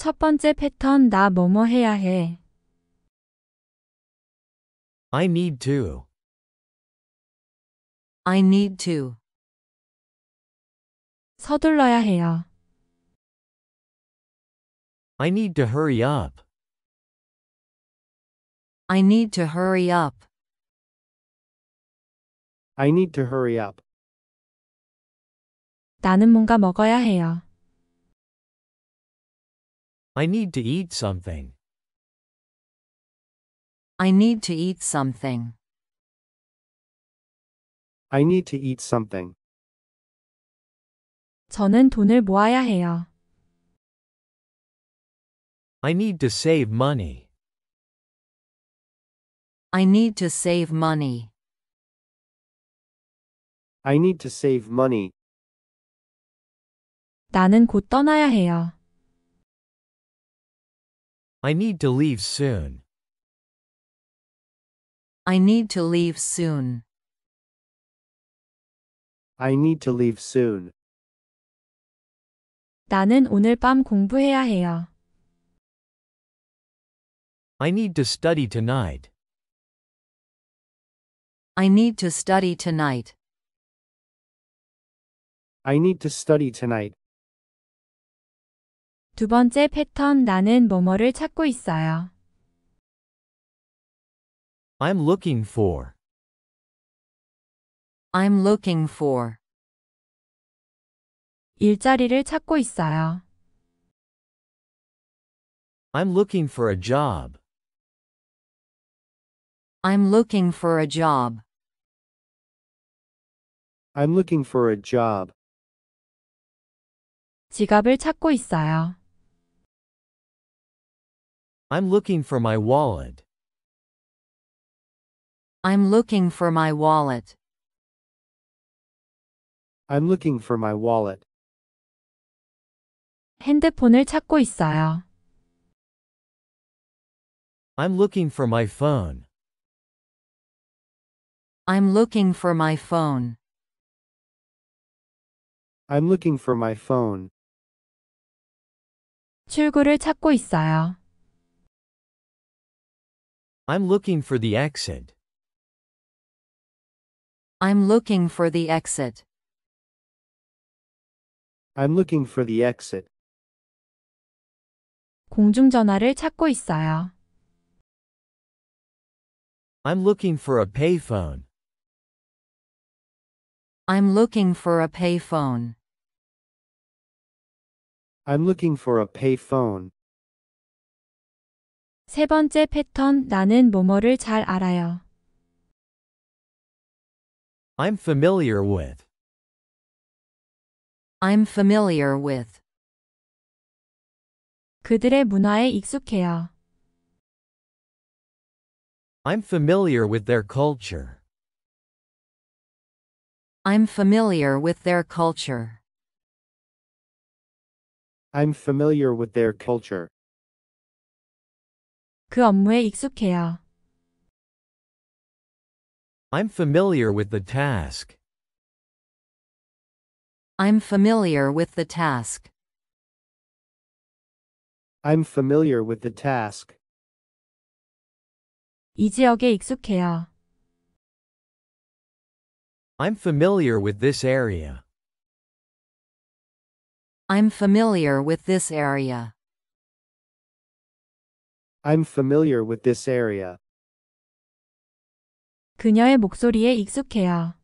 첫 번째 패턴 나 뭐 뭐 해야 해. I need to. I need to. 서둘러야 해요. I need to hurry up. I need to hurry up. I need to hurry up. 나는 뭔가 먹어야 해요. I need to eat something. I need to eat something. I need to eat something. 저는 돈을 모아야 해요. I need to save money. I need to save money. I need to save money. 나는 곧 떠나야 해요. I need to leave soon. I need to leave soon. I need to leave soon. 나는 오늘 밤 공부해야 해요. I need to study tonight. I need to study tonight. I need to study tonight. 두 번째 패턴 나는 뭐뭐를 찾고 있어요. I'm looking for. I'm looking for. 일자리를 찾고 있어요. I'm looking for a job. I'm looking for a job. I'm looking for a job. 지갑을 찾고 있어요. I'm looking for my wallet. I'm looking for my wallet. I'm looking for my wallet. 핸드폰을 찾고 있어요. I'm looking for my phone. I'm looking for my phone. I'm looking for my phone. 출구를 찾고 있어요. I'm looking for the exit. I'm looking for the exit. I'm looking for the exit. 공중전화를 찾고 있어요. I'm looking for a payphone. I'm looking for a payphone. I'm looking for a payphone. 세 번째 패턴 나는 뭐뭐를 잘 알아요. I'm familiar with. I'm familiar with. 그들의 문화에 익숙해요. I'm familiar with their culture. I'm familiar with their culture. I'm familiar with their culture. 그 업무에 익숙해요. I'm familiar with the task. I'm familiar with the task. I'm familiar with the task. 이 지역에 익숙해요. I'm familiar with this area. I'm familiar with this area. I'm familiar with this area. 그녀의 목소리에 익숙해요.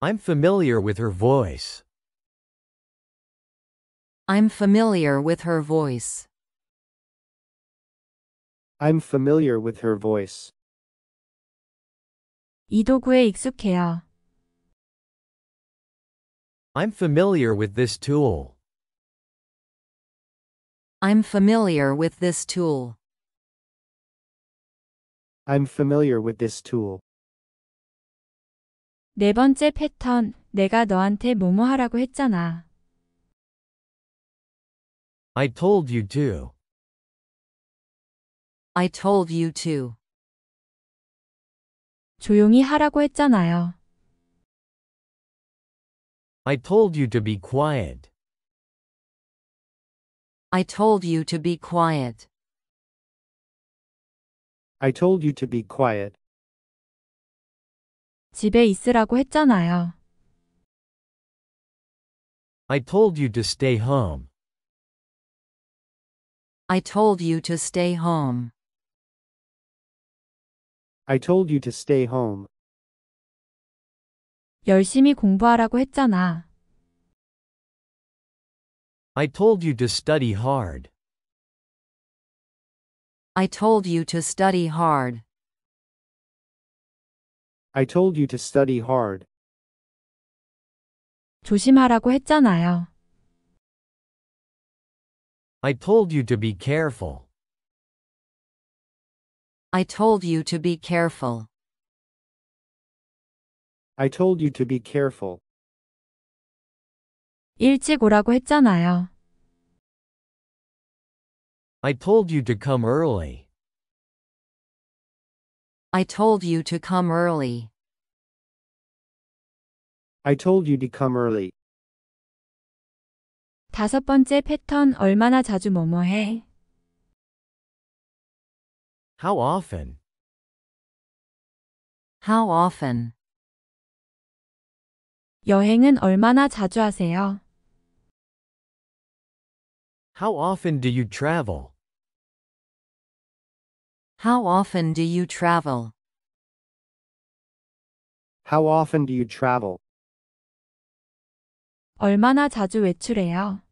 I'm familiar with her voice. I'm familiar with her voice. I'm familiar with her voice. 이 도구에 익숙해요. I'm familiar with this tool. I'm familiar with this tool. I'm familiar with this tool. 네 번째 패턴, 내가 너한테 뭐뭐 하라고 했잖아. I told you to. I told you to. 조용히 하라고 했잖아요. I told you to be quiet. I told you to be quiet. I told you to be quiet. 집에 있으라고 했잖아요. I told you to stay home. I told you to stay home. I told you to stay home. 열심히 공부하라고 했잖아. I told you to study hard. I told you to study hard. I told you to study hard. 조심하라고 했잖아요. I told you to be careful. I told you to be careful. I told you to be careful. 일찍 오라고 했잖아요. I told you to come early. I told you to come early. I told you to come early. 다섯 번째 패턴 얼마나 자주 뭐뭐 해? How often? How often? 여행은 얼마나 자주 하세요? How often do you travel? How often do you travel? How often do you travel? 얼마나 자주 외출해요?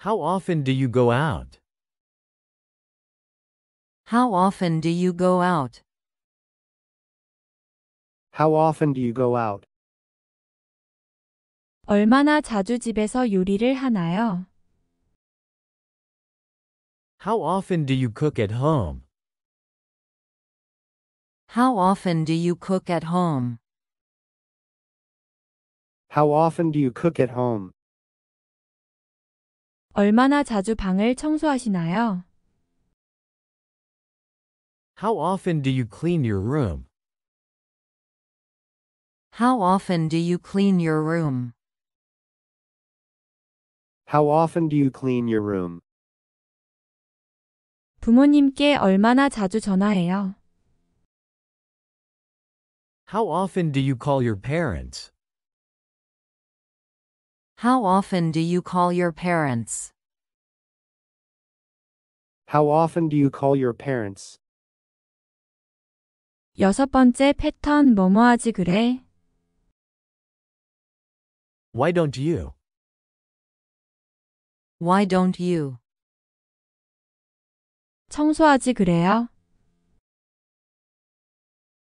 How often do you go out? How often do you go out? How often do you go out? 얼마나 자주 집에서 요리를 하나요? How often do you cook at home? How often do you cook at home? How often do you cook at home? 얼마나 자주 방을 청소하시나요? How often do you clean your room? How often do you clean your room? How often do you clean your room? 부모님께 얼마나 자주 전화해요? How often do you call your parents? How often do you call your parents? How often do you call your parents? 여섯 번째 패턴 그래? Why don't you? Why don't you? 청소하지 그래요?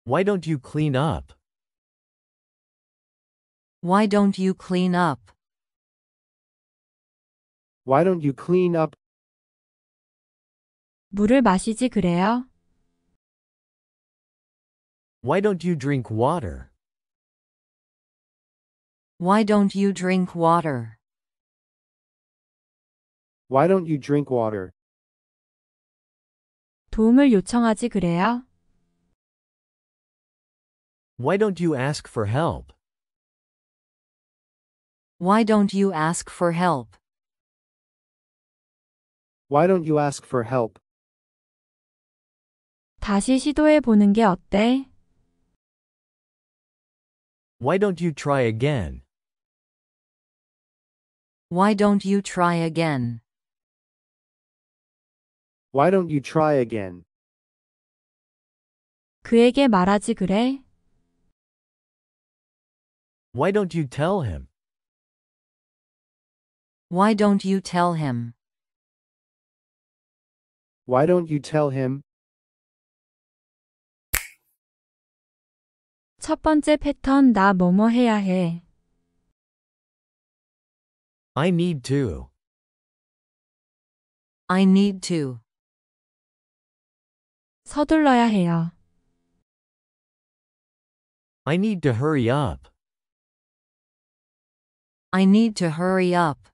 Why don't you clean up? Why don't you clean up? Why don't you clean up? 물을 마시지 그래요? Why don't you drink water? Why don't you drink water? Why don't you drink water? 도움을 요청하지 그래요? Why don't you ask for help? Why don't you ask for help? Why don't you ask for help? 다시 시도해 보는 게 어때? Why don't you try again? Why don't you try again? Why don't you try again? 그에게 말하지 그래? Why don't you tell him? Why don't you tell him? Why don't you tell him? 첫 번째 패턴 나 뭐뭐 해야 해. I need to. I need to. 서둘러야 해요. I need to hurry up. I need to hurry up.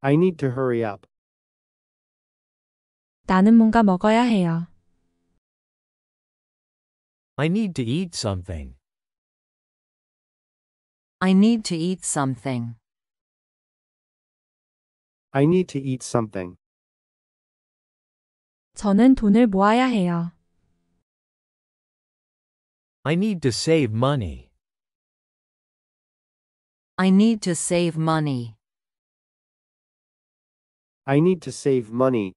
I need to hurry up. 나는 뭔가 먹어야 해요. I need to eat something. I need to eat something. I need to eat something. 저는 돈을 모아야 해요. I need to save money. I need to save money. I need to save money.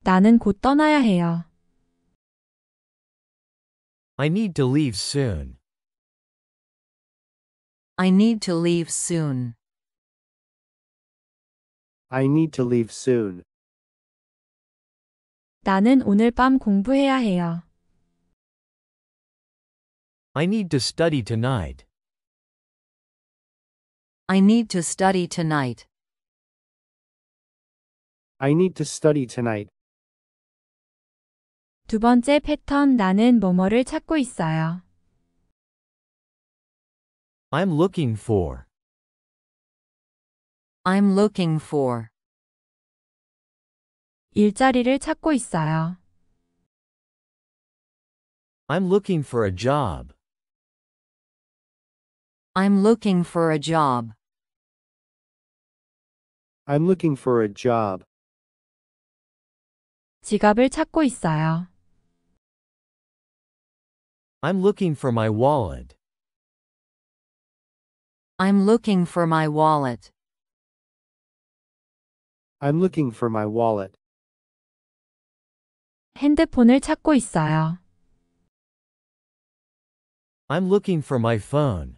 나는 곧 떠나야 해요. I need to leave soon. I need to leave soon. I need to leave soon. 나는 오늘 밤 공부해야 해요. I need to study tonight. I need to study tonight. I need to study tonight. 두 번째 패턴 나는 뭐뭐를 찾고 있어요. I'm looking for. I'm looking for. 일자리를 찾고 있어요. I'm looking for a job. I'm looking for a job. I'm looking for a job. 지갑을 찾고 있어요. I'm looking for my wallet. I'm looking for my wallet. I'm looking for my wallet. 핸드폰을 찾고 있어요. I'm looking for my phone.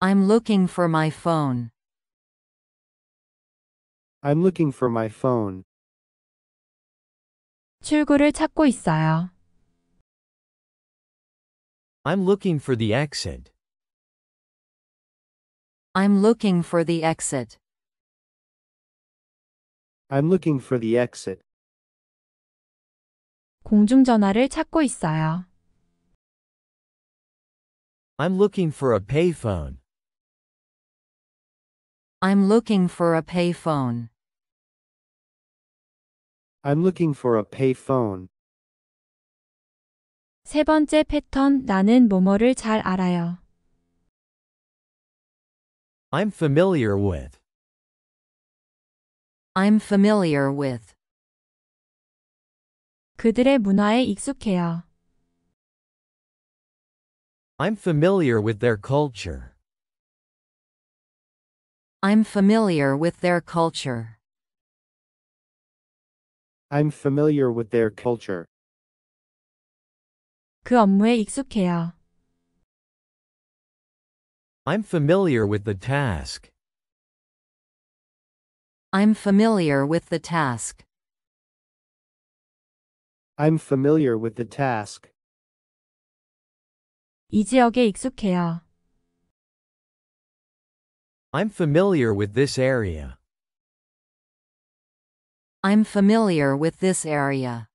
I'm looking for my phone. I'm looking for my phone. 출구를 찾고 있어요. I'm looking for the exit. I'm looking for the exit. I'm looking for the exit. 공중전화를 찾고 있어요. I'm looking for a payphone. I'm looking for a payphone. I'm looking for a payphone. 세 번째 패턴 나는 뭐뭐를 잘 알아요. I'm familiar with. I'm familiar with. 그들의 문화에 익숙해요. I'm familiar with their culture. I'm familiar with their culture. I'm familiar with their culture. 그 업무에 익숙해요. I'm familiar with the task. I'm familiar with the task. I'm familiar with the task. 이 지역에 익숙해요. I'm familiar with this area. I'm familiar with this area.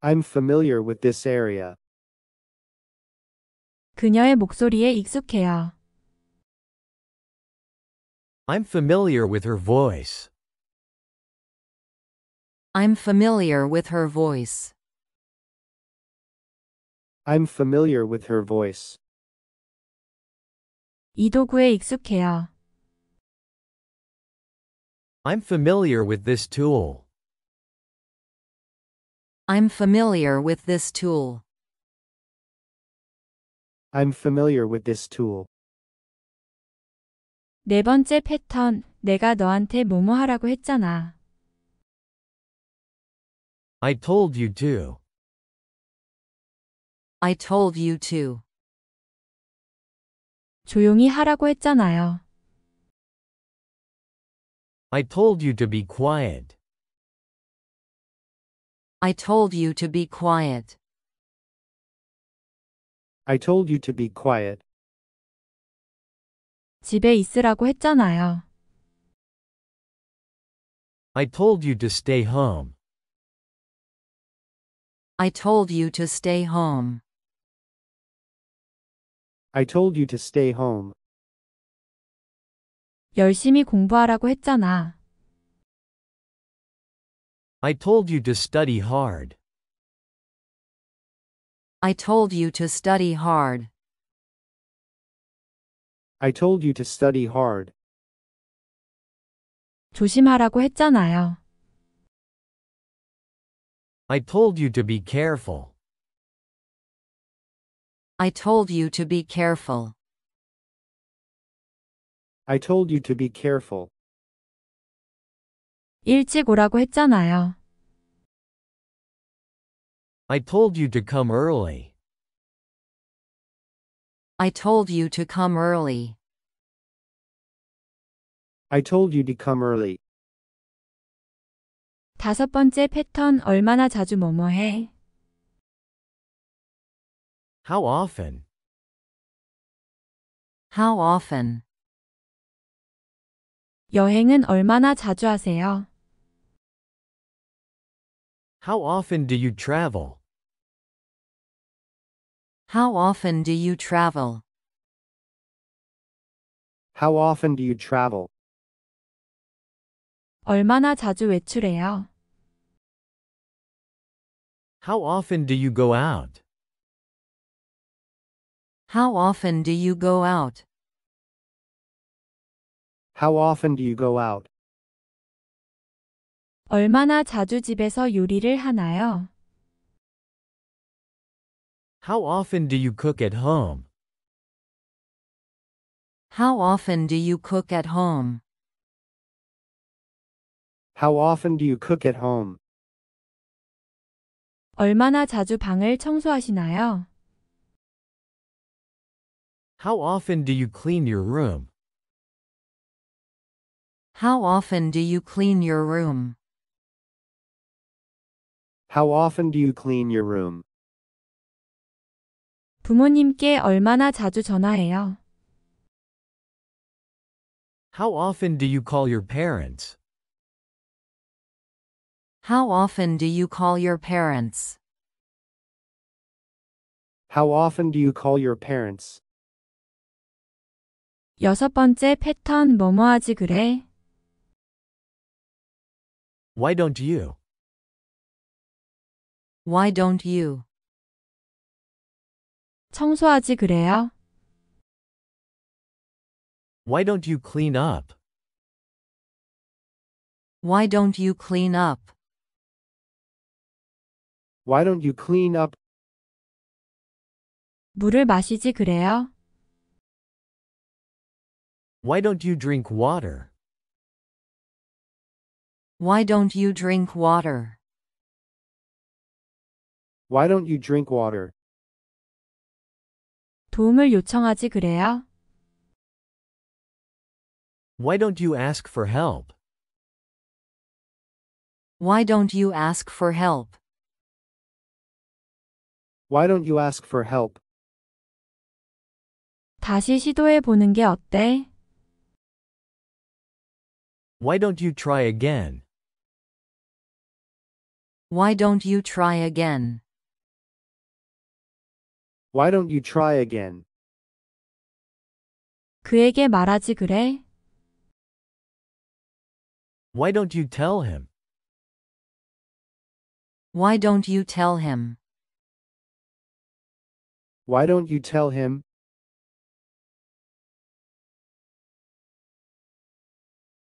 I'm familiar with this area. 그녀의 목소리에 익숙해요. I'm familiar with her voice. I'm familiar with her voice. I'm familiar with her voice. 이 도구에 익숙해요. I'm familiar with this tool. I'm familiar with this tool. I'm familiar with this tool. 네 번째 패턴, 내가 너한테 뭐뭐 하라고 했잖아. I told you to. I told you to. 조용히 하라고 했잖아요. I told you to be quiet. I told you to be quiet. I told you to be quiet. 집에 있으라고 했잖아요. I told you to stay home. I told you to stay home. I told you to stay home. 열심히 공부하라고 했잖아. I told you to study hard. I told you to study hard. I told you to study hard. 조심하라고 했잖아요. I told you to be careful. I told you to be careful. I told you to be careful. 일찍 오라고 했잖아요. I told you to come early. I told you to come early. I told you to come early. 다섯 번째 패턴 얼마나 자주 뭐뭐 해? How often? How often? 여행은 얼마나 자주 하세요? How often do you travel? How often do you travel? How often do you travel? 얼마나 자주 외출해요? How often do you go out? How often do you go out? How often do you go out? 얼마나 자주 집에서 요리를 하나요? How often do you cook at home? How often do you cook at home? How often do you cook at home? 얼마나 자주 방을 청소하시나요? How often do you clean your room? How often do you clean your room? How often do you clean your room? 부모님께 얼마나 자주 전화해요? How often do you call your parents? How often do you call your parents? How often do you call your parents? 여섯 번째 패턴 뭐뭐 하지 그래? Why don't you? Why don't you? 청소하지 그래요? Why don't you clean up? Why don't you clean up? Why don't you clean up? 물을 마시지 그래요? Why don't you drink water? Why don't you drink water? Why don't you drink water? 도움을 요청하지 그래요? Why don't you ask for help? Why don't you ask for help? Why don't you ask for help? 다시 시도해 보는 게 어때? Why don't you try again? Why don't you try again? Why don't you try again? 그에게 말하지 그래? Why don't you tell him? Why don't you tell him? Why don't you tell him?